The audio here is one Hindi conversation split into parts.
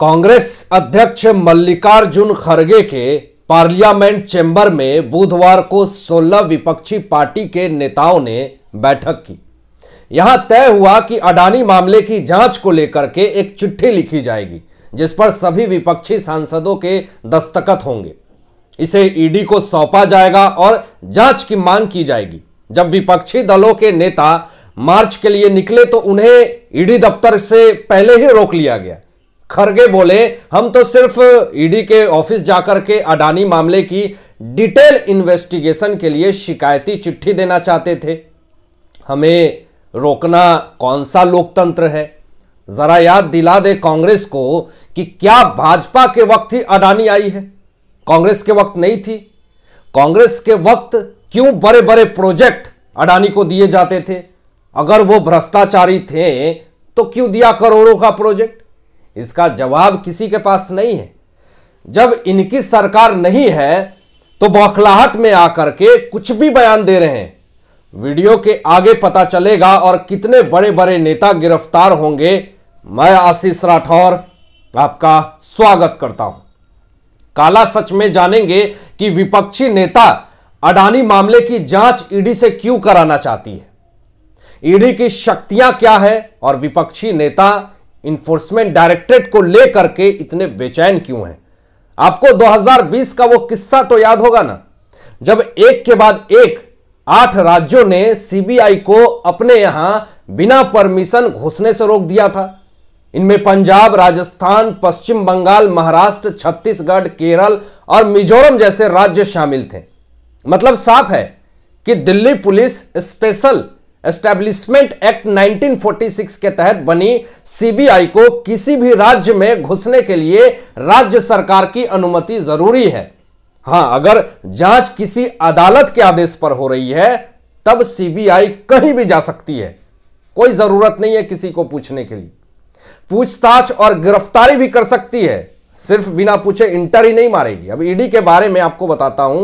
कांग्रेस अध्यक्ष मल्लिकार्जुन खड़गे के पार्लियामेंट चेंबर में बुधवार को 16 विपक्षी पार्टी के नेताओं ने बैठक की यहां तय हुआ कि अडानी मामले की जांच को लेकर के एक चिट्ठी लिखी जाएगी जिस पर सभी विपक्षी सांसदों के दस्तखत होंगे इसे ईडी को सौंपा जाएगा और जांच की मांग की जाएगी जब विपक्षी दलों के नेता मार्च के लिए निकले तो उन्हें ईडी दफ्तर से पहले ही रोक लिया गया खरगे बोले हम तो सिर्फ ईडी e के ऑफिस जाकर के अडानी मामले की डिटेल इन्वेस्टिगेशन के लिए शिकायती चिट्ठी देना चाहते थे हमें रोकना कौन सा लोकतंत्र है जरा याद दिला दे कांग्रेस को कि क्या भाजपा के वक्त ही अडानी आई है कांग्रेस के वक्त नहीं थी कांग्रेस के वक्त क्यों बड़े बड़े प्रोजेक्ट अडानी को दिए जाते थे अगर वो भ्रष्टाचारी थे तो क्यों दिया करोड़ों का प्रोजेक्ट इसका जवाब किसी के पास नहीं है जब इनकी सरकार नहीं है तो बौखलाहट में आकर के कुछ भी बयान दे रहे हैं वीडियो के आगे पता चलेगा और कितने बड़े बड़े नेता गिरफ्तार होंगे मैं आशीष राठौर आपका स्वागत करता हूं काला सच में जानेंगे कि विपक्षी नेता अडानी मामले की जांच ईडी से क्यों कराना चाहती है ईडी की शक्तियां क्या है और विपक्षी नेता इन्फोर्समेंट डायरेक्टरेट को लेकर के इतने बेचैन क्यों हैं आपको 2020 का वो किस्सा तो याद होगा ना जब एक के बाद एक आठ राज्यों ने सीबीआई को अपने यहां बिना परमिशन घुसने से रोक दिया था इनमें पंजाब राजस्थान पश्चिम बंगाल महाराष्ट्र छत्तीसगढ़ केरल और मिजोरम जैसे राज्य शामिल थे मतलब साफ है कि Delhi police special establishment act 1946 के तहत बनी सीबीआई को किसी भी राज्य में घुसने के लिए राज्य सरकार की अनुमति जरूरी है हां अगर जांच किसी अदालत के आदेश पर हो रही है तब सीबीआई कहीं भी जा सकती है कोई जरूरत नहीं है किसी को पूछने के लिए पूछताछ और गिरफ्तारी भी कर सकती है सिर्फ बिना पूछे इंटर ही नहीं मारेगी अब ईडी e के बारे में आपको बताता हूं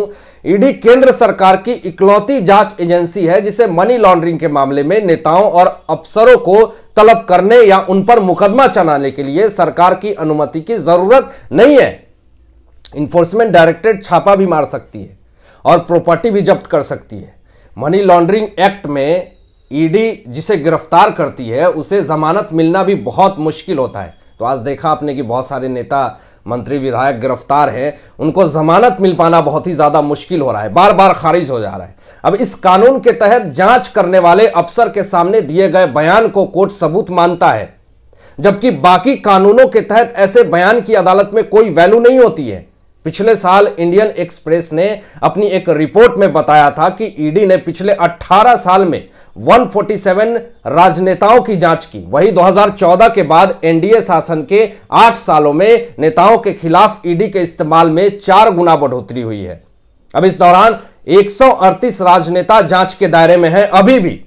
ईडी e केंद्र सरकार की इकलौती जांच एजेंसी है जिसे मनी लॉन्ड्रिंग के मामले में नेताओं और अफसरों को तलब करने या उन पर मुकदमा चलाने के लिए सरकार की अनुमति की जरूरत नहीं है इन्फोर्समेंट डायरेक्टरेट छापा भी मार सकती है और प्रॉपर्टी भी जब्त कर सकती है मनी लॉन्ड्रिंग एक्ट में ईडी e जिसे गिरफ्तार करती है उसे जमानत मिलना भी बहुत मुश्किल होता है तो आज देखा आपने कि बहुत सारे नेता मंत्री विधायक गिरफ्तार हैं उनको जमानत मिल पाना बहुत ही ज़्यादा मुश्किल हो रहा है बार बार खारिज हो जा रहा है अब इस कानून के तहत जांच करने वाले अफसर के सामने दिए गए बयान को कोर्ट सबूत मानता है जबकि बाकी कानूनों के तहत ऐसे बयान की अदालत में कोई वैल्यू नहीं होती है पिछले साल इंडियन एक्सप्रेस ने अपनी एक रिपोर्ट में बताया था कि ईडी ने पिछले 18 साल में 147 राजनेताओं की जांच की वही 2014 के बाद एनडीए शासन के 8 सालों में नेताओं के खिलाफ ईडी के इस्तेमाल में चार गुना बढ़ोतरी हुई है अब इस दौरान एक राजनेता जांच के दायरे में है अभी भी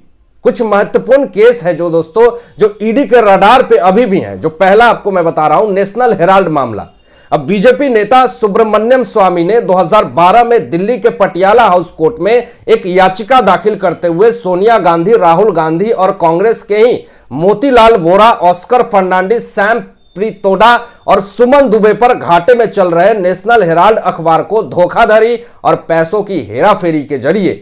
कुछ महत्वपूर्ण केस है जो दोस्तों जो ईडी के रडार पे अभी भी हैं जो पहला आपको मैं बता रहा हूं नेशनल हेराल्ड मामला अब बीजेपी नेता सुब्रमण्यम स्वामी ने 2012 में दिल्ली के पटियाला हाउस कोर्ट में एक याचिका दाखिल करते हुए सोनिया गांधी राहुल गांधी और कांग्रेस के ही मोतीलाल वोरा ऑस्कर फर्नांडिस सैम प्रीतोडा और सुमन दुबे पर घाटे में चल रहे नेशनल हेराल्ड अखबार को धोखाधड़ी और पैसों की हेराफेरी के जरिए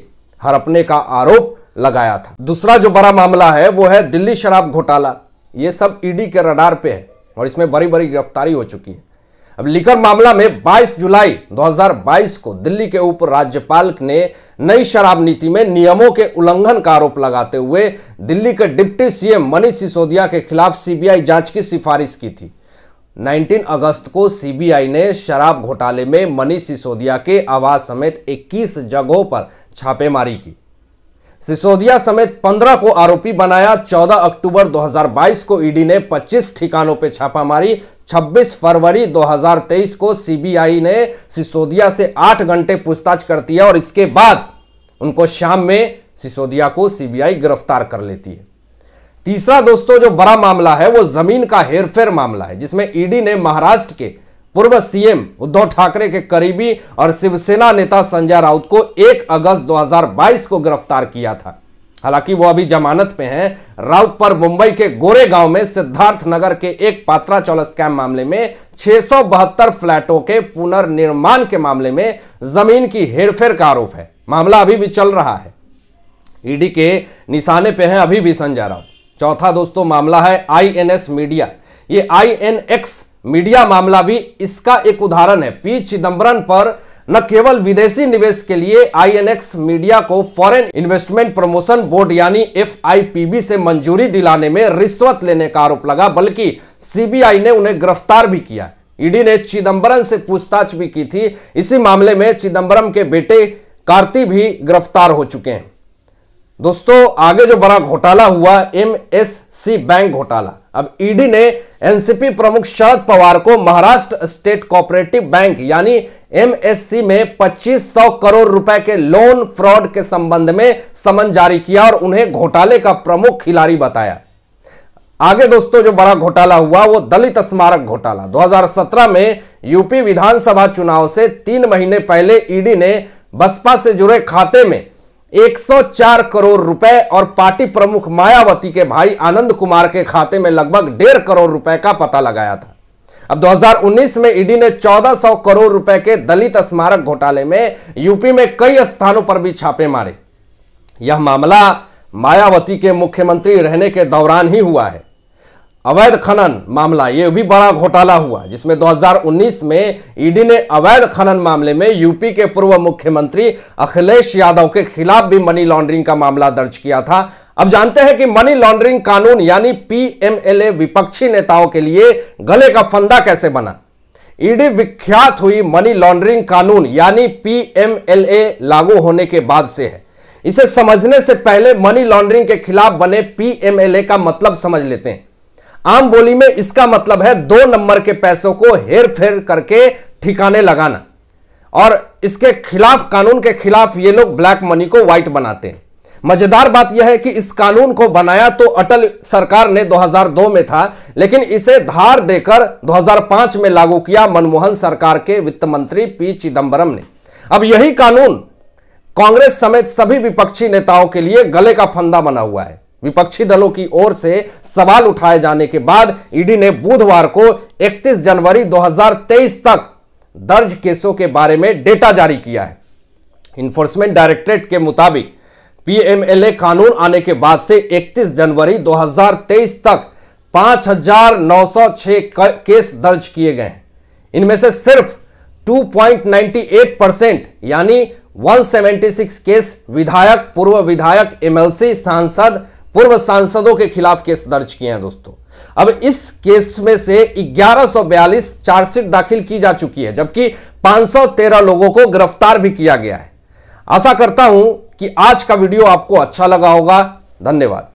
हड़पने का आरोप लगाया था दूसरा जो बड़ा मामला है वो है दिल्ली शराब घोटाला ये सब ईडी के रडार पे है और इसमें बड़ी बड़ी गिरफ्तारी हो चुकी है अब लिकर मामला में 22 जुलाई 2022 को दिल्ली के उपराज्यपाल ने नई शराब नीति में नियमों के उल्लंघन का आरोप लगाते हुए दिल्ली के डिप्टी सीएम मनीष सिसोदिया के खिलाफ सीबीआई जांच की सिफारिश की थी 19 अगस्त को सीबीआई ने शराब घोटाले में मनीष सिसोदिया के आवास समेत 21 जगहों पर छापेमारी की सिसोदिया समेत 15 को आरोपी बनाया 14 अक्टूबर 2022 को ईडी ने 25 ठिकानों पर छापा मारी 26 फरवरी 2023 को सीबीआई ने सिसोदिया से 8 घंटे पूछताछ करती है और इसके बाद उनको शाम में सिसोदिया को सीबीआई गिरफ्तार कर लेती है तीसरा दोस्तों जो बड़ा मामला है वो जमीन का हेरफेर मामला है जिसमें ईडी ने महाराष्ट्र के पूर्व सीएम उद्धव ठाकरे के करीबी और शिवसेना नेता संजय राउत को 1 अगस्त 2022 को गिरफ्तार किया था हालांकि वो अभी जमानत पे हैं राउत पर मुंबई के गोरेगांव में सिद्धार्थ नगर के एक पात्रा चौलस स्कैम मामले में छह फ्लैटों के पुनर्निर्माण के मामले में जमीन की हेरफेर का आरोप है मामला अभी भी चल रहा है ईडी के निशाने पे हैं अभी भी संजय राउत चौथा दोस्तों मामला है आईएनएस मीडिया ये आईएनएक्स मीडिया मामला भी इसका एक उदाहरण है पी चिदम्बरम पर न केवल विदेशी निवेश के लिए आईएनएक्स मीडिया को फॉरेन इन्वेस्टमेंट प्रमोशन बोर्ड यानी एफआईपीबी से मंजूरी दिलाने में रिश्वत लेने का आरोप लगा बल्कि सीबीआई ने उन्हें गिरफ्तार भी किया ईडी ने चिदम्बरम से पूछताछ भी की थी इसी मामले में चिदम्बरम के बेटे कार्ति भी गिरफ्तार हो चुके हैं दोस्तों आगे जो बड़ा घोटाला हुआ एम बैंक घोटाला अब ईडी e ने एनसीपी प्रमुख शरद पवार को महाराष्ट्र स्टेट कोऑपरेटिव बैंक यानी एमएससी में 2500 करोड़ रुपए के लोन फ्रॉड के संबंध में समन जारी किया और उन्हें घोटाले का प्रमुख खिलाड़ी बताया आगे दोस्तों जो बड़ा घोटाला हुआ वो दलित स्मारक घोटाला 2017 में यूपी विधानसभा चुनाव से तीन महीने पहले ईडी e ने बसपा से जुड़े खाते में 104 करोड़ रुपए और पार्टी प्रमुख मायावती के भाई आनंद कुमार के खाते में लगभग डेढ़ करोड़ रुपए का पता लगाया था अब 2019 में ईडी ने 1400 करोड़ रुपए के दलित स्मारक घोटाले में यूपी में कई स्थानों पर भी छापे मारे यह मामला मायावती के मुख्यमंत्री रहने के दौरान ही हुआ है अवैध खनन मामला ये भी बड़ा घोटाला हुआ जिसमें 2019 में ईडी e ने अवैध खनन मामले में यूपी के पूर्व मुख्यमंत्री अखिलेश यादव के खिलाफ भी मनी लॉन्ड्रिंग का मामला दर्ज किया था अब जानते हैं कि मनी लॉन्ड्रिंग कानून यानी पीएमएलए विपक्षी नेताओं के लिए गले का फंदा कैसे बना ईडी e विख्यात हुई मनी लॉन्ड्रिंग कानून यानी पीएमएलए लागू होने के बाद से है इसे समझने से पहले मनी लॉन्ड्रिंग के खिलाफ बने पीएमएलए का मतलब समझ लेते हैं आम बोली में इसका मतलब है दो नंबर के पैसों को हेर फेर करके ठिकाने लगाना और इसके खिलाफ कानून के खिलाफ ये लोग ब्लैक मनी को व्हाइट बनाते हैं मजेदार बात यह है कि इस कानून को बनाया तो अटल सरकार ने 2002 में था लेकिन इसे धार देकर 2005 में लागू किया मनमोहन सरकार के वित्त मंत्री पी चिदंबरम ने अब यही कानून कांग्रेस समेत सभी विपक्षी नेताओं के लिए गले का फंदा बना हुआ है विपक्षी दलों की ओर से सवाल उठाए जाने के बाद ईडी ने बुधवार को 31 जनवरी 2023 तक दर्ज केसों के बारे में डेटा जारी किया है इन्फोर्समेंट डायरेक्टरेट के मुताबिक पीएमएलए कानून आने के बाद से 31 जनवरी 2023 तक 5,906 केस दर्ज किए गए हैं इनमें से सिर्फ 2.98 परसेंट यानी 176 केस विधायक पूर्व विधायक एमएलसी सांसद पूर्व सांसदों के खिलाफ केस दर्ज किए हैं दोस्तों अब इस केस में से 1142 चार्जशीट दाखिल की जा चुकी है जबकि 513 लोगों को गिरफ्तार भी किया गया है आशा करता हूं कि आज का वीडियो आपको अच्छा लगा होगा धन्यवाद